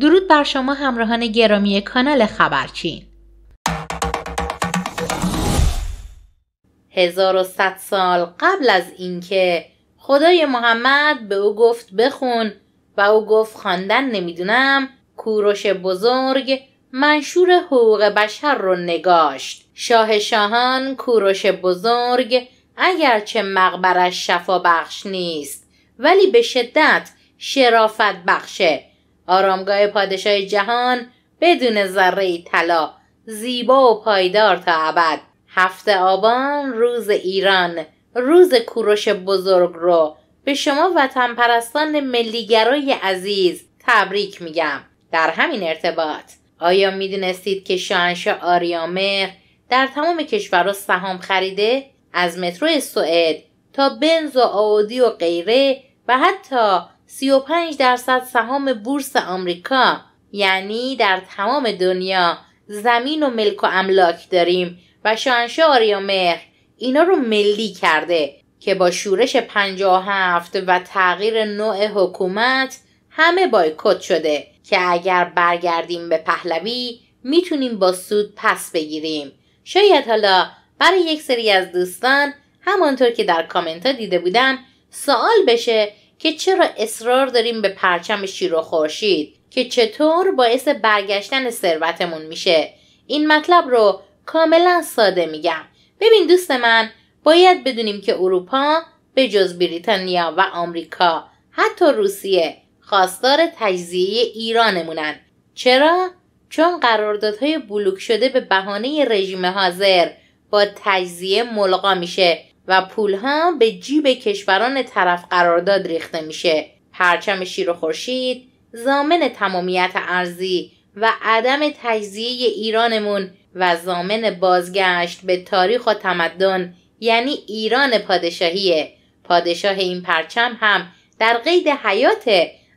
درود بر شما همراهان گرامی کانال خبرچین 1100 سال قبل از اینکه خدای محمد به او گفت بخون و او گفت خواندن نمیدونم کوروش بزرگ منشور حقوق بشر رو نگاشت شاه شاهان کوروش بزرگ اگرچه مقبرش شفا بخش نیست ولی به شدت شرافت بخشه آرامگاه پادشاه جهان بدون ذره طلا زیبا و پایدار تا ابد هفته آبان روز ایران روز کوروش بزرگ رو به شما وطن پرستان ملیگرای عزیز تبریک میگم در همین ارتباط آیا میدونستید که شاهنشاه آریامر در تمام کشورها سهام خریده از مترو سوئد تا بنز و آودی و غیره و حتی 35 درصد سهام بورس آمریکا یعنی در تمام دنیا زمین و ملک و املاک داریم و شاهنشاه مهر اینا رو ملی کرده که با شورش 57 و تغییر نوع حکومت همه بایکوت شده که اگر برگردیم به پهلوی میتونیم با سود پس بگیریم شاید حالا برای یک سری از دوستان همانطور که در کامنت ها دیده بودم سوال بشه که چرا اصرار داریم به پرچم شیر و خورشید که چطور باعث برگشتن ثروتمون میشه این مطلب رو کاملا ساده میگم ببین دوست من باید بدونیم که اروپا به جز بریتانیا و آمریکا حتی روسیه خواستار تجزیه ایرانمونن چرا چون قراردادهای بلوک شده به بهانه رژیم حاضر با تجزیه ملغا میشه و پول ها به جیب کشوران طرف قرارداد ریخته میشه پرچم شیر و خورشید زامن تمامیت ارزی و عدم تجزیه ایرانمون و زامن بازگشت به تاریخ و تمدن یعنی ایران پادشاهیه پادشاه این پرچم هم در قید حیات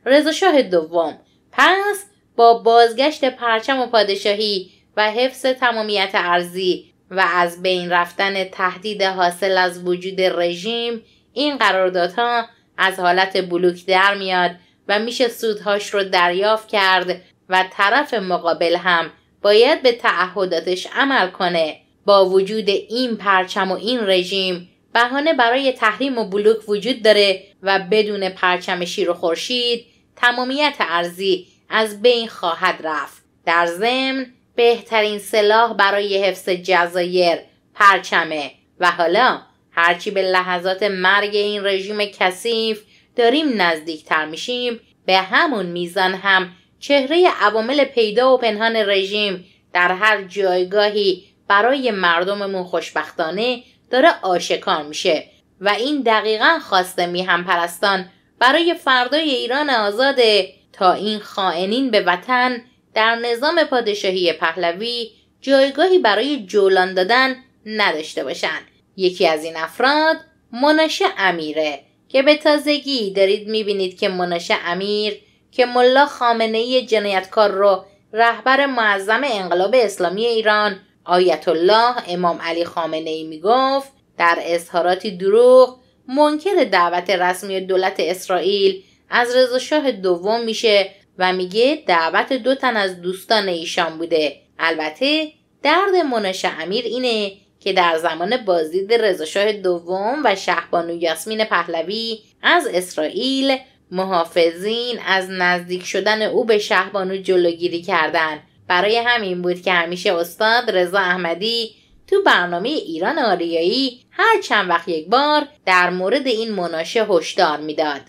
رضاشاه دوم پس با بازگشت پرچم و پادشاهی و حفظ تمامیت ارزی و از بین رفتن تهدید حاصل از وجود رژیم این قراردادها از حالت بلوک در میاد و میشه سودهاش رو دریافت کرد و طرف مقابل هم باید به تعهداتش عمل کنه با وجود این پرچم و این رژیم بهانه برای تحریم و بلوک وجود داره و بدون پرچم شیر و خورشید تمامیت ارزی از بین خواهد رفت در ضمن بهترین سلاح برای حفظ جزایر پرچمه و حالا هرچی به لحظات مرگ این رژیم کثیف داریم نزدیکتر میشیم به همون میزان هم چهره عوامل پیدا و پنهان رژیم در هر جایگاهی برای مردممون خوشبختانه داره آشکار میشه و این دقیقا خواسته میهم پرستان برای فردای ایران آزاده تا این خائنین به وطن در نظام پادشاهی پهلوی جایگاهی برای جولان دادن نداشته باشند یکی از این افراد مناشه امیره که به تازگی دارید میبینید که مناشه امیر که ملا خامنه جنایتکار رو رهبر معظم انقلاب اسلامی ایران آیت الله امام علی خامنه ای میگفت در اظهاراتی دروغ منکر دعوت رسمی دولت اسرائیل از رضا شاه دوم میشه و میگه دعوت دو تن از دوستان ایشان بوده البته درد منش امیر اینه که در زمان بازدید رضاشاه دوم و شهبانو یاسمین پهلوی از اسرائیل محافظین از نزدیک شدن او به شهبانو جلوگیری کردند برای همین بود که همیشه استاد رضا احمدی تو برنامه ایران آریایی هر چند وقت یک بار در مورد این مناشه هشدار میداد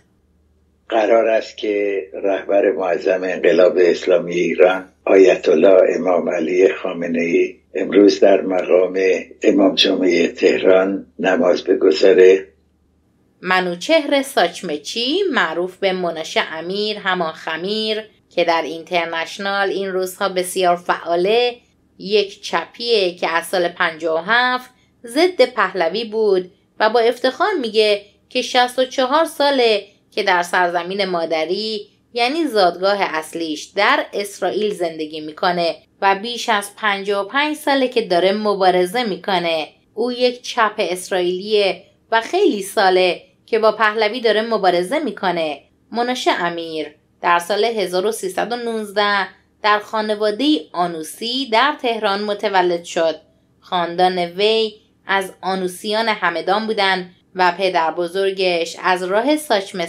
قرار است که رهبر معظم انقلاب اسلامی ایران آیت الله امام علی خامنه ای امروز در مقام امام جمعه تهران نماز بگذاره منوچهر ساچمچی معروف به منشه امیر همان خمیر که در اینترنشنال این روزها بسیار فعاله یک چپیه که از سال 57 ضد پهلوی بود و با افتخار میگه که 64 ساله که در سرزمین مادری یعنی زادگاه اصلیش در اسرائیل زندگی میکنه و بیش از 55 ساله که داره مبارزه میکنه او یک چپ اسرائیلیه و خیلی ساله که با پهلوی داره مبارزه میکنه مناشه امیر در سال 1319 در خانواده آنوسی در تهران متولد شد خاندان وی از آنوسیان همدان بودند و پدر بزرگش از راه ساچمه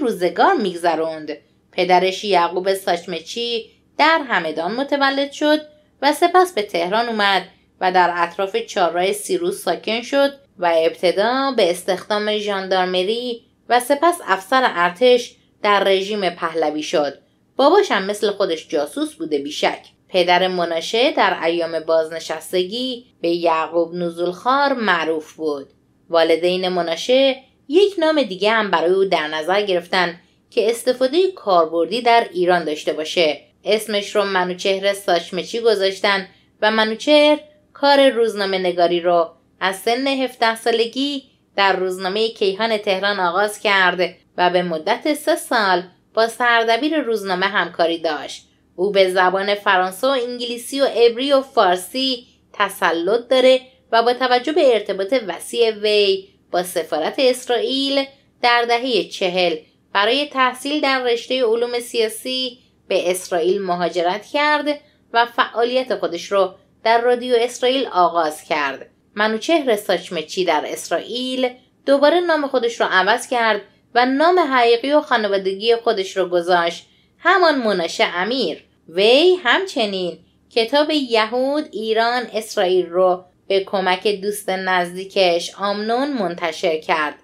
روزگار میگذروند. پدرش یعقوب ساچمچی در همدان متولد شد و سپس به تهران اومد و در اطراف چارای سیروس ساکن شد و ابتدا به استخدام ژاندارمری و سپس افسر ارتش در رژیم پهلوی شد باباش هم مثل خودش جاسوس بوده بیشک پدر مناشه در ایام بازنشستگی به یعقوب نزولخار معروف بود والدین مناشه یک نام دیگه هم برای او در نظر گرفتن که استفاده کاربردی در ایران داشته باشه اسمش رو منوچهر ساشمچی گذاشتن و منوچهر کار روزنامه نگاری رو از سن 17 سالگی در روزنامه کیهان تهران آغاز کرد و به مدت سه سال با سردبیر روزنامه همکاری داشت او به زبان فرانسه و انگلیسی و عبری و فارسی تسلط داره و با توجه به ارتباط وسیع وی با سفارت اسرائیل در دهه چهل برای تحصیل در رشته علوم سیاسی به اسرائیل مهاجرت کرد و فعالیت خودش رو در رادیو اسرائیل آغاز کرد منوچهر ساچمچی در اسرائیل دوباره نام خودش رو عوض کرد و نام حقیقی و خانوادگی خودش رو گذاشت همان مناشه امیر وی همچنین کتاب یهود ایران اسرائیل رو به کمک دوست نزدیکش آمنون منتشر کرد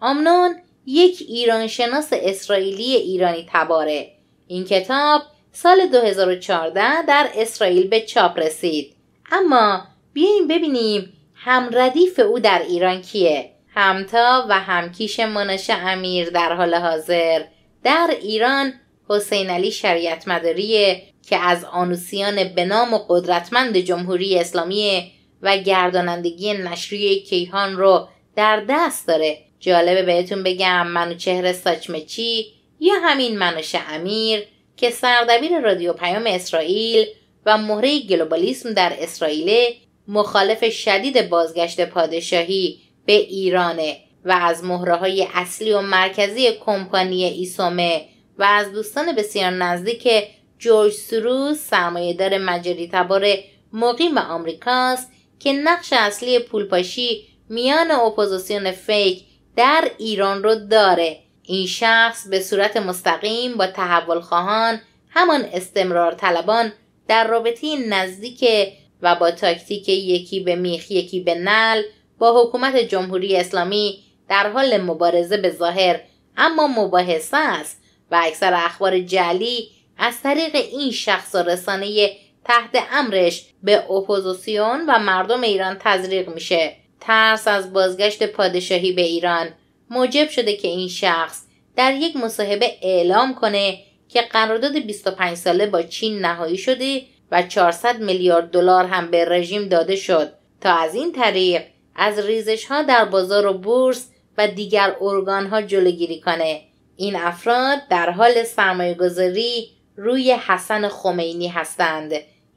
آمنون یک ایرانشناس اسرائیلی ایرانی تباره این کتاب سال 2014 در اسرائیل به چاپ رسید اما بیاییم ببینیم هم ردیف او در ایران کیه همتا و همکیش منش امیر در حال حاضر در ایران حسین علی شریعت مداریه که از آنوسیان به نام قدرتمند جمهوری اسلامی و گردانندگی نشریه کیهان رو در دست داره جالبه بهتون بگم منو منوچهر ساچمچی یا همین منو امیر که سردبیر رادیو پیام اسرائیل و مهره گلوبالیسم در اسرائیل مخالف شدید بازگشت پادشاهی به ایرانه و از مهره های اصلی و مرکزی کمپانی ایسومه و از دوستان بسیار نزدیک جورج سروس سرمایهدار مجری تبار مقیم آمریکاست که نقش اصلی پولپاشی میان اپوزیسیون فیک در ایران رو داره این شخص به صورت مستقیم با تحول خواهان همان استمرار طلبان در رابطه نزدیک و با تاکتیک یکی به میخ یکی به نل با حکومت جمهوری اسلامی در حال مبارزه به ظاهر اما مباحثه است و اکثر اخبار جلی از طریق این شخص و رسانه تحت امرش به اپوزیسیون و مردم ایران تزریق میشه ترس از بازگشت پادشاهی به ایران موجب شده که این شخص در یک مصاحبه اعلام کنه که قرارداد 25 ساله با چین نهایی شده و 400 میلیارد دلار هم به رژیم داده شد تا از این طریق از ریزش ها در بازار و بورس و دیگر ارگان ها جلوگیری کنه این افراد در حال سرمایه گذاری روی حسن خمینی هستند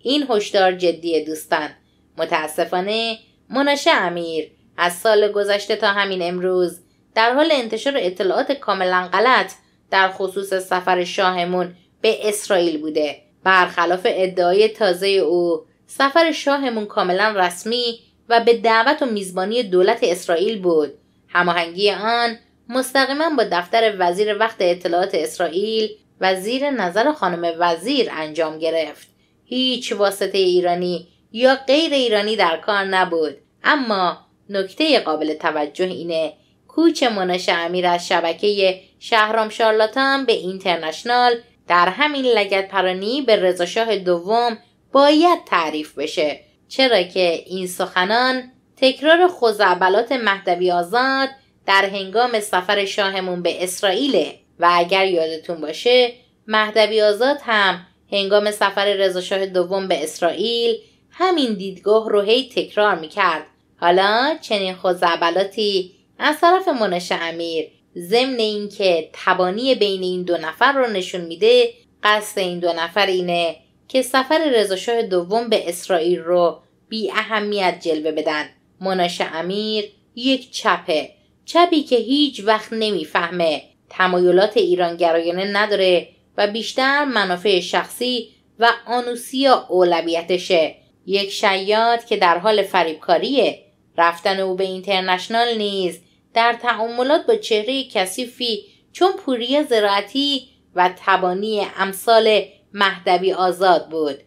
این هشدار جدی دوستان متاسفانه مناشه امیر از سال گذشته تا همین امروز در حال انتشار اطلاعات کاملا غلط در خصوص سفر شاهمون به اسرائیل بوده برخلاف ادعای تازه او سفر شاهمون کاملا رسمی و به دعوت و میزبانی دولت اسرائیل بود هماهنگی آن مستقیما با دفتر وزیر وقت اطلاعات اسرائیل و زیر نظر خانم وزیر انجام گرفت هیچ واسطه ایرانی یا غیر ایرانی در کار نبود اما نکته قابل توجه اینه کوچ منش امیر از شبکه شهرام شارلاتان به اینترنشنال در همین لگت پرانی به رضاشاه دوم باید تعریف بشه چرا که این سخنان تکرار خزعبلات مهدوی آزاد در هنگام سفر شاهمون به اسرائیله و اگر یادتون باشه مهدوی آزاد هم هنگام سفر رضاشاه دوم به اسرائیل همین دیدگاه رو هی تکرار میکرد حالا چنین خوزعبلاتی از طرف منش امیر ضمن اینکه تبانی بین این دو نفر رو نشون میده قصد این دو نفر اینه که سفر رضاشاه دوم به اسرائیل رو بی اهمیت جلوه بدن مناش امیر یک چپه چپی که هیچ وقت نمیفهمه تمایلات ایرانگرایانه نداره و بیشتر منافع شخصی و آنوسیا اولویتشه یک شیاد که در حال فریبکاریه رفتن او به اینترنشنال نیز در تعاملات با چهره کثیفی چون پوری زراعتی و تبانی امثال مهدوی آزاد بود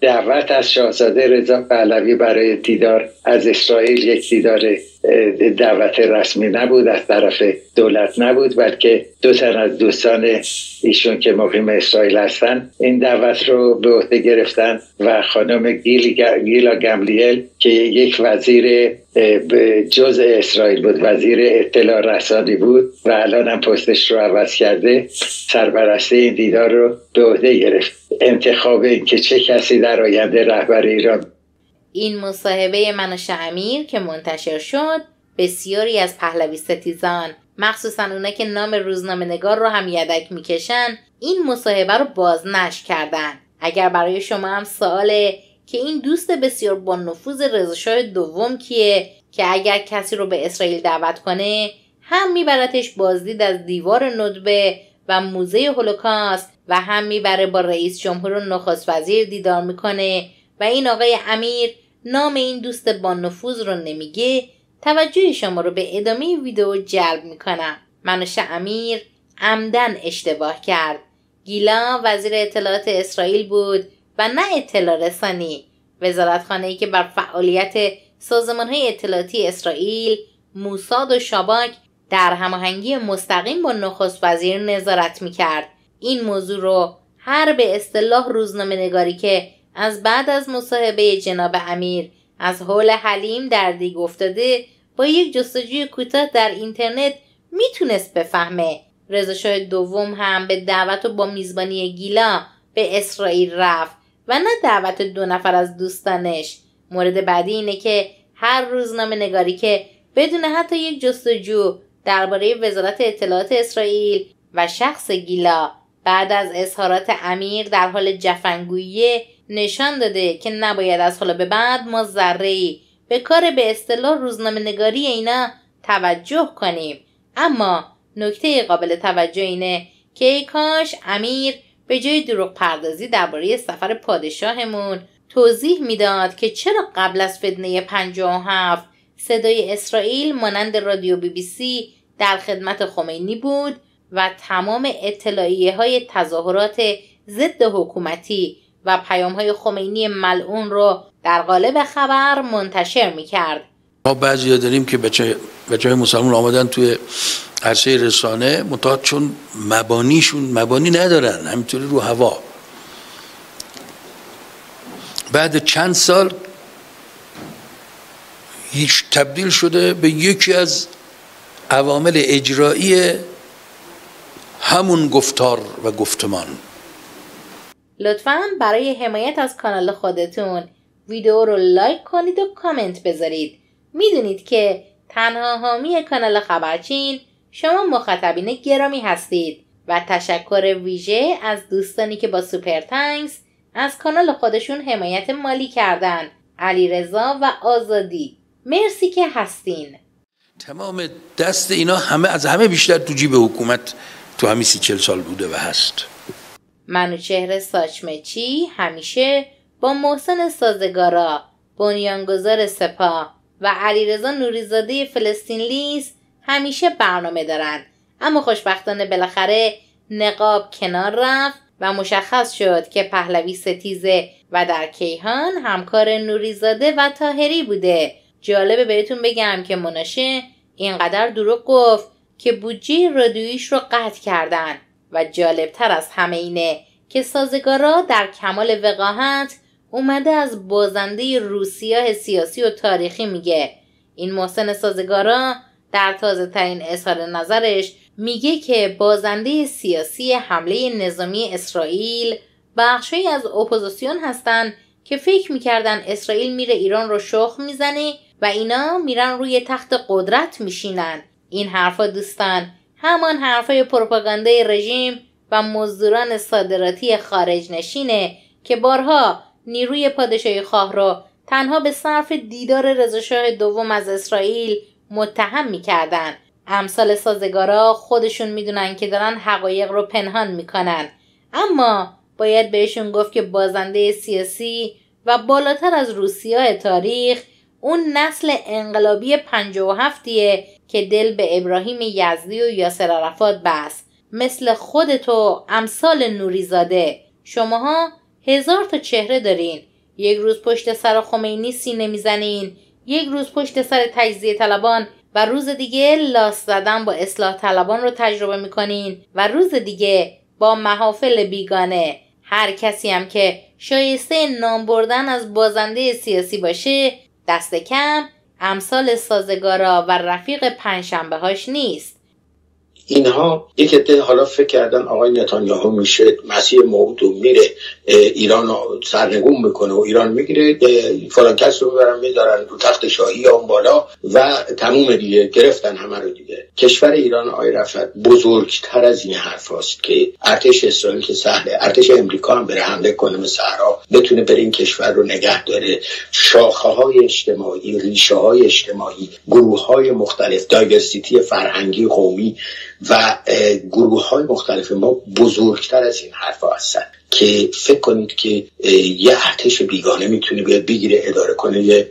دعوت از شاهزاده رضا پهلوی برای دیدار از اسرائیل یک دیدار دعوت رسمی نبود از طرف دولت نبود بلکه دو تن از دوستان ایشون که مقیم اسرائیل هستن این دعوت رو به عهده گرفتن و خانم گیل گیلا گملیل که یک وزیر جزء اسرائیل بود وزیر اطلاع رسانی بود و الان هم پستش رو عوض کرده سرپرستی این دیدار رو به عهده گرفت انتخاب که چه کسی در آینده رهبر ایران این مصاحبه من و امیر که منتشر شد بسیاری از پهلوی ستیزان مخصوصا اونا که نام روزنامه نگار رو هم یدک میکشن این مصاحبه رو بازنش کردن اگر برای شما هم سآله که این دوست بسیار با نفوذ رضاشاه دوم کیه که اگر کسی رو به اسرائیل دعوت کنه هم میبرتش بازدید از دیوار ندبه و موزه هولوکاست و هم میبره با رئیس جمهور و نخست وزیر دیدار میکنه و این آقای امیر نام این دوست با نفوذ رو نمیگه توجه شما رو به ادامه ویدیو جلب میکنم منوش امیر عمدن اشتباه کرد گیلا وزیر اطلاعات اسرائیل بود و نه اطلاع رسانی وزارتخانه ای که بر فعالیت سازمان های اطلاعاتی اسرائیل موساد و شاباک در هماهنگی مستقیم با نخست وزیر نظارت میکرد این موضوع رو هر به اصطلاح روزنامه نگاری که از بعد از مصاحبه جناب امیر از حول حلیم دردی دیگ با یک جستجوی کوتاه در اینترنت میتونست بفهمه رضا دوم هم به دعوت و با میزبانی گیلا به اسرائیل رفت و نه دعوت دو نفر از دوستانش مورد بعدی اینه که هر روزنامه نگاری که بدون حتی یک جستجو درباره وزارت اطلاعات اسرائیل و شخص گیلا بعد از اظهارات امیر در حال جفنگویی نشان داده که نباید از حالا به بعد ما ذره ای به کار به اصطلاح روزنامه نگاری اینا توجه کنیم اما نکته قابل توجه اینه که کاش امیر به جای دروغ پردازی درباره سفر پادشاهمون توضیح میداد که چرا قبل از فتنه 57 صدای اسرائیل مانند رادیو بی بی سی در خدمت خمینی بود و تمام اطلاعیه های تظاهرات ضد حکومتی و پیام های خمینی ملعون رو در قالب خبر منتشر می کرد. ما بعضی داریم که بچه, بچه های مسلمان آمدن توی عرصه رسانه متاد چون مبانیشون مبانی ندارن همینطوری رو هوا بعد چند سال هیچ تبدیل شده به یکی از عوامل اجرایی همون گفتار و گفتمان لطفا برای حمایت از کانال خودتون ویدیو رو لایک کنید و کامنت بذارید میدونید که تنها حامی کانال خبرچین شما مخاطبین گرامی هستید و تشکر ویژه از دوستانی که با سوپر تانکس از کانال خودشون حمایت مالی کردن علیرضا و آزادی مرسی که هستین تمام دست اینا همه از همه بیشتر تو جیب حکومت تو همین سی چل سال بوده و هست منوچهر ساچمچی همیشه با محسن سازگارا بنیانگذار سپا و علیرضا نوریزاده فلسطین لیز همیشه برنامه دارن اما خوشبختانه بالاخره نقاب کنار رفت و مشخص شد که پهلوی ستیزه و در کیهان همکار نوریزاده و تاهری بوده جالبه بهتون بگم که مناشه اینقدر دروغ گفت که بودجه رادیویش رو قطع کردن و جالبتر از همه اینه که سازگارا در کمال وقاحت اومده از بازنده روسیه سیاسی و تاریخی میگه این محسن سازگارا در تازه ترین اظهار نظرش میگه که بازنده سیاسی حمله نظامی اسرائیل بخشی از اپوزیسیون هستند که فکر میکردن اسرائیل میره ایران رو شخ میزنه و اینا میرن روی تخت قدرت میشینن این حرفا دوستان همان حرفهای پروپاگاندای رژیم و مزدوران صادراتی خارج نشینه که بارها نیروی پادشاهی خواه را تنها به صرف دیدار رضاشاه دوم از اسرائیل متهم میکردند امثال سازگارا خودشون میدونن که دارن حقایق رو پنهان میکنن اما باید بهشون گفت که بازنده سیاسی و بالاتر از روسیه تاریخ اون نسل انقلابی 57 و که دل به ابراهیم یزدی و یاسر عرفات بس. مثل خود تو امثال نوریزاده شماها هزار تا چهره دارین یک روز پشت سر خمینی سینه میزنین یک روز پشت سر تجزیه طلبان و روز دیگه لاس زدن با اصلاح طلبان رو تجربه میکنین و روز دیگه با محافل بیگانه هر کسی هم که شایسته نام بردن از بازنده سیاسی باشه دست کم امثال سازگارا و رفیق پنجشنبه هاش نیست اینها یک عده حالا فکر کردن آقای نتانیاهو میشه مسیح موعود و میره ایران رو سرنگون میکنه و ایران میگیره فلان کس رو میبرن میذارن رو تخت شاهی اون بالا و تموم دیگه گرفتن همه رو دیگه کشور ایران آقای رفت بزرگتر از این حرف هاست که ارتش اسرائیل که سهله ارتش امریکا هم بره حمله کنه به صحرا بتونه بر این کشور رو نگه داره شاخه های اجتماعی ریشه های اجتماعی گروه های مختلف دایورسیتی فرهنگی قومی و گروه های مختلف ما بزرگتر از این حرف هستن که فکر کنید که یه ارتش بیگانه میتونه بیاد بگیره اداره کنه یه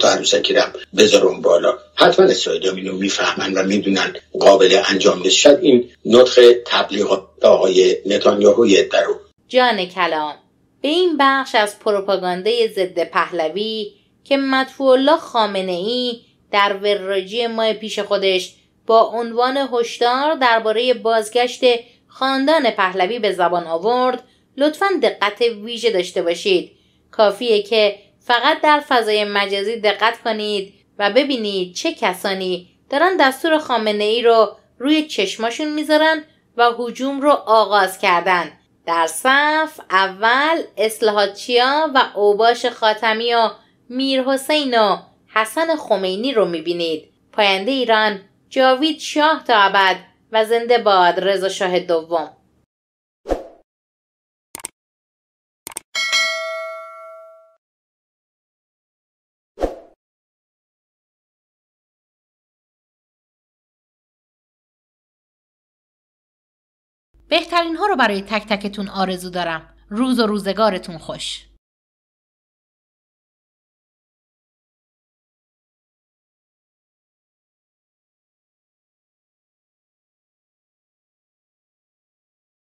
تا عروسکی رم بذارون بالا حتما اسرائیل اینو میفهمن و میدونن قابل انجام نیست این نطق تبلیغات آقای نتانیاهو یه درو جان کلام به این بخش از پروپاگانده ضد پهلوی که مدفوع الله خامنه ای در وراجی ماه پیش خودش با عنوان هشدار درباره بازگشت خاندان پهلوی به زبان آورد لطفا دقت ویژه داشته باشید کافیه که فقط در فضای مجازی دقت کنید و ببینید چه کسانی دارن دستور خامنه ای رو روی چشماشون میذارن و حجوم رو آغاز کردن در صف اول اصلاحاتچیا و اوباش خاتمی و میر حسین و حسن خمینی رو میبینید پاینده ایران جاوید شاه تا ابد و زنده باد رضا شاه دوم بهترین ها رو برای تک تکتون آرزو دارم. روز و روزگارتون خوش.